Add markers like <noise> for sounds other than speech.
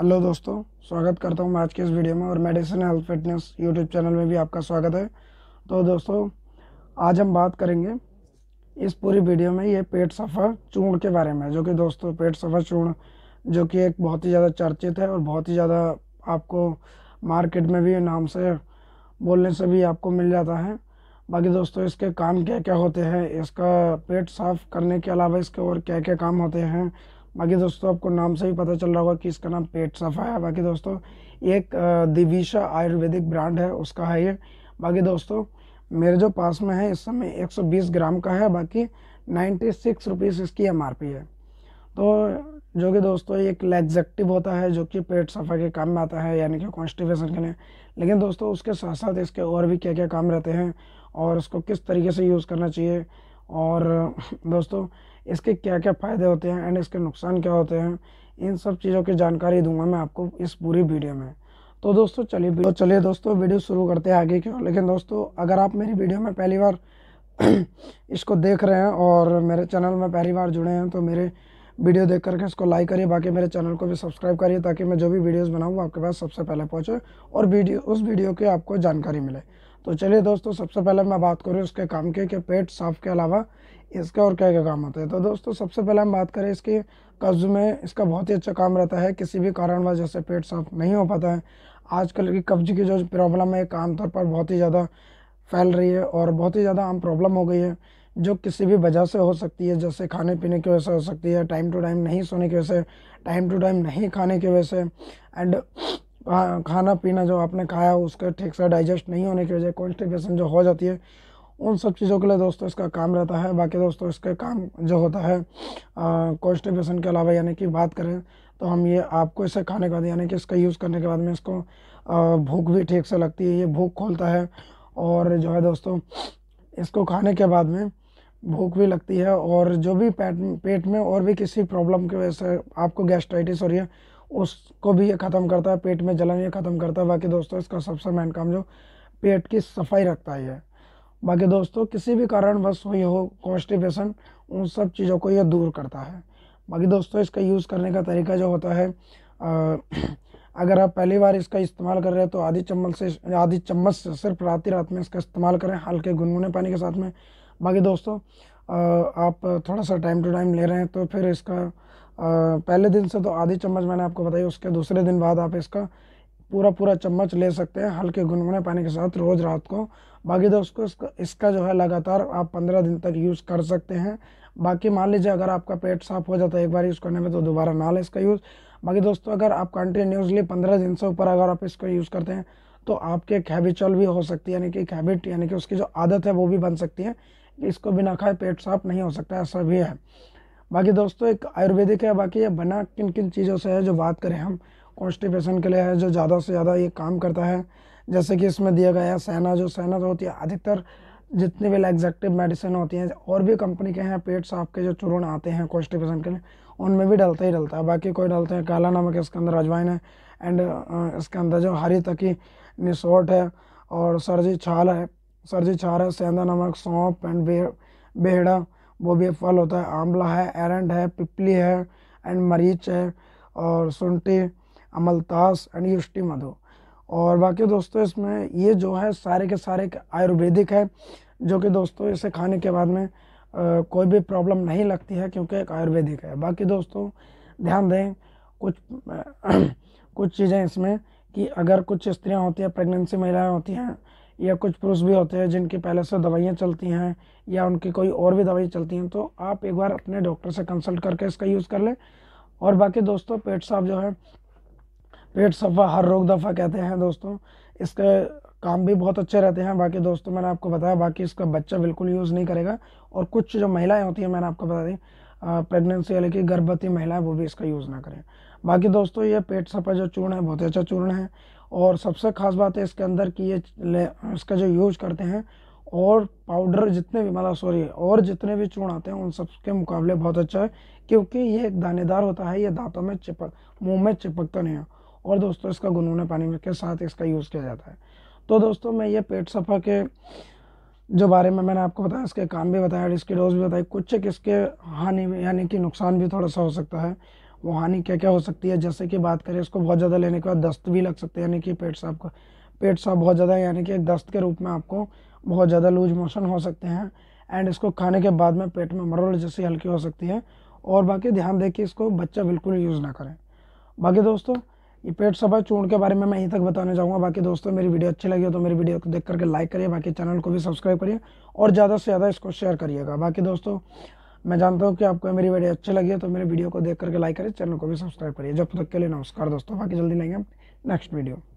hello दोस्तों स्वागत करता हूँ आज के इस वीडियो में और medicine health fitness YouTube channel में भी आपका स्वागत है तो दोस्तों आज हम बात करेंगे इस पूरी वीडियो में ये पेट सफ़ा चूर्ण के बारे में जो कि दोस्तों पेट सफ़ा चूर्ण जो कि एक बहुत ही ज़्यादा चर्चित है और बहुत ही ज़्यादा आपको मार्केट में भी नाम से बोलने से भी आपको मिल जाता है बाकी दोस्तों इसके काम क्या क्या होते हैं इसका पेट साफ़ करने के अलावा इसके और क्या क्या काम होते हैं बाकी दोस्तों आपको नाम से ही पता चल रहा होगा कि इसका नाम पेट सफ़ा है बाकी दोस्तों एक दिविशा आयुर्वेदिक ब्रांड है उसका है ये बाकी दोस्तों मेरे जो पास में है इस समय 120 ग्राम का है बाकी नाइन्टी सिक्स रुपीज़ इसकी एम है तो जो कि दोस्तों एक लेग्जेक्टिव होता है जो कि पेट सफ़ा के काम में आता है यानी कि कॉन्स्टिपेशन के लिए लेकिन दोस्तों उसके साथ साथ इसके और भी क्या क्या काम रहते हैं और उसको किस तरीके से यूज़ करना चाहिए और दोस्तों इसके क्या क्या फ़ायदे होते हैं एंड इसके नुकसान क्या होते हैं इन सब चीज़ों की जानकारी दूंगा मैं आपको इस पूरी वीडियो में तो दोस्तों चलिए तो चलिए दोस्तों वीडियो शुरू करते हैं आगे की लेकिन दोस्तों अगर आप मेरी वीडियो में पहली बार <clears throat> इसको देख रहे हैं और मेरे चैनल में पहली बार जुड़े हैं तो मेरे वीडियो देख करके इसको लाइक करिए बाकी मेरे चैनल को भी सब्सक्राइब करिए ताकि मैं जो भी वीडियोस बनाऊँ आपके पास सबसे पहले पहुँचे और वीडियो उस वीडियो की आपको जानकारी मिले तो चलिए दोस्तों सबसे पहले मैं बात करूँ इसके काम के कि पेट साफ के अलावा इसके और क्या क्या काम होता है तो दोस्तों सबसे पहले हम बात करें इसके कब्ज़ में इसका बहुत ही अच्छा काम रहता है किसी भी कारणवश जैसे पेट साफ नहीं हो पाता है आजकल की कब्ज़ की जो प्रॉब्लम है एक आमतौर पर बहुत ही ज़्यादा फैल रही है और बहुत ही ज़्यादा आम प्रॉब्लम हो गई है जो किसी भी वजह से हो सकती है जैसे खाने पीने की वजह से हो सकती है टाइम टू टाइम नहीं सोने की वजह से टाइम टू टाइम नहीं खाने की वजह से एंड खाना पीना जो आपने खाया उसका ठीक से डाइजेस्ट नहीं होने की वजह कॉन्स्टिपेशन जो हो जाती है उन सब चीज़ों के लिए दोस्तों इसका काम रहता है बाकी दोस्तों इसके काम जो होता है कॉन्स्टिपेशन के अलावा यानी कि बात करें तो हम ये आपको इसे खाने के बाद यानी कि इसका यूज़ करने के बाद में इसको भूख भी ठीक से लगती है ये भूख खोलता है और जो है दोस्तों इसको खाने के बाद में भूख भी लगती है और जो भी पेट पेट में और भी किसी प्रॉब्लम की वजह से आपको गैस्ट्राइटिस और है उसको भी ये ख़त्म करता है पेट में जलन ये ख़त्म करता है बाकी दोस्तों इसका सबसे मेन काम जो पेट की सफाई रखता ही है बाकी दोस्तों किसी भी कारण बस हुई हो कॉन्स्टिपेशन उन सब चीज़ों को ये दूर करता है बाकी दोस्तों इसका यूज़ करने का तरीका जो होता है आ, <clears throat> अगर आप पहली बार इसका इस्तेमाल कर रहे हैं तो आधी चम्मच से आधी चम्मच से सिर्फ रात ही रात में इसका इस्तेमाल करें हल्के गुनगुने पानी के साथ में बाकी दोस्तों आप थोड़ा सा टाइम टू टाइम ले रहे हैं तो फिर इसका पहले दिन से तो आधी चम्मच मैंने आपको बताई उसके दूसरे दिन बाद आप इसका पूरा पूरा चम्मच ले सकते हैं हल्के गुनगुने पानी के साथ रोज़ रात को बाकी दोस्तों इसका इसका जो है लगातार आप पंद्रह दिन तक यूज़ कर सकते हैं बाकी मान लीजिए अगर आपका पेट साफ हो जाता है एक बार यूज़ करने में तो दोबारा ना लें इसका यूज़ बाकी दोस्तों अगर आप कंटिन्यूसली पंद्रह दिन से ऊपर अगर आप इसको यूज़ करते हैं तो आपके एक हैबिचुअल भी हो सकती है यानी कि एक हैबिट यानी कि उसकी जो आदत है वो भी बन सकती है इसको बिना खाए पेट साफ नहीं हो सकता ऐसा भी है बाकी दोस्तों एक आयुर्वेदिक है बाकी ये बना किन किन चीज़ों से है जो बात करें हम कॉन्स्टिपेशन के लिए है जो ज़्यादा से ज़्यादा ये काम करता है जैसे कि इसमें दिया गया है सैना जो सैना जो तो होती है अधिकतर जितने भी एग्जैक्टिव मेडिसिन होती हैं और भी कंपनी के हैं पेट साफ के जो चूर्ण आते हैं कॉन्स्टिपेशन के लिए उनमें भी डलता ही डलता है बाकी कोई डालते हैं काला नमक इसके अंदर अजवाइन है एंड इसके अंदर जो हरी तकी निसोट है और सर्जी छाल है सर्जे है सेंधा नमक सौंप एंड बे बेहड़ा वो भी फल होता है आंवला है एरेंड है पिपली है एंड मरीच है और सुनटी अमलतास एंड युष्टि मधु और बाकी दोस्तों इसमें ये जो है सारे के सारे आयुर्वेदिक है जो कि दोस्तों इसे खाने के बाद में आ, कोई भी प्रॉब्लम नहीं लगती है क्योंकि एक आयुर्वेदिक है बाकी दोस्तों ध्यान दें कुछ <clears throat> कुछ चीज़ें इसमें कि अगर कुछ स्त्रियां होती हैं प्रेगनेंसी महिलाएं होती हैं या कुछ पुरुष भी होते हैं जिनकी पहले से दवाइयाँ चलती हैं या उनकी कोई और भी दवाइयाँ चलती हैं तो आप एक बार अपने डॉक्टर से कंसल्ट करके इसका यूज़ कर लें और बाकी दोस्तों पेट साफ जो है पेट सफ़ा हर रोग दफ़ा कहते हैं दोस्तों इसके काम भी बहुत अच्छे रहते हैं बाकी दोस्तों मैंने आपको बताया बाकी इसका बच्चा बिल्कुल यूज़ नहीं करेगा और कुछ जो महिलाएं होती हैं मैंने आपको बता दी प्रेगनेंसी यानी कि गर्भवती महिलाएं वो भी इसका यूज़ ना करें बाकी दोस्तों ये पेट सफ़ा जो चूर्ण है बहुत अच्छा चूर्ण है और सबसे ख़ास बात है इसके अंदर कि ये इसका जो यूज करते हैं और पाउडर जितने भी मतलब सॉरी और जितने भी चूर्ण आते हैं उन सब के मुकाबले बहुत अच्छा है क्योंकि ये एक दानेदार होता है ये दांतों में चिपक मुंह में चिपकता नहीं है और दोस्तों इसका गुनगुने पानी के साथ इसका यूज़ किया जाता है तो दोस्तों मैं ये पेट सफ़ा के जो बारे में मैंने आपको बताया इसके काम भी बताया इसकी डोज भी बताई कुछ एक इसके हानि यानी कि नुकसान भी थोड़ा सा हो सकता है वो हानि क्या क्या हो सकती है जैसे कि बात करें इसको बहुत ज़्यादा लेने के बाद दस्त भी लग सकते हैं यानी कि पेट साफ का पेट साफ बहुत ज़्यादा यानी कि एक दस्त के रूप में आपको बहुत ज़्यादा लूज मोशन हो सकते हैं एंड इसको खाने के बाद में पेट में मरोड़ जैसी हल्की हो सकती है और बाकी ध्यान दें कि इसको बच्चा बिल्कुल यूज़ ना करें बाकी दोस्तों ये पेट सफाई चूर्ण के बारे में मैं यहीं तक बताने जाऊँगा बाकी दोस्तों मेरी वीडियो अच्छी लगी हो तो मेरी वीडियो को देख करके लाइक करिए बाकी चैनल को भी सब्सक्राइब करिए और ज़्यादा से ज़्यादा इसको शेयर करिएगा बाकी दोस्तों मैं जानता हूँ कि आपको मेरी वीडियो अच्छी लगी है तो मेरे वीडियो को देख करके लाइक करें चैनल को भी सब्सक्राइब करिए जब तक के लिए नमस्कार दोस्तों बाकी जल्दी लेंगे नेक्स्ट वीडियो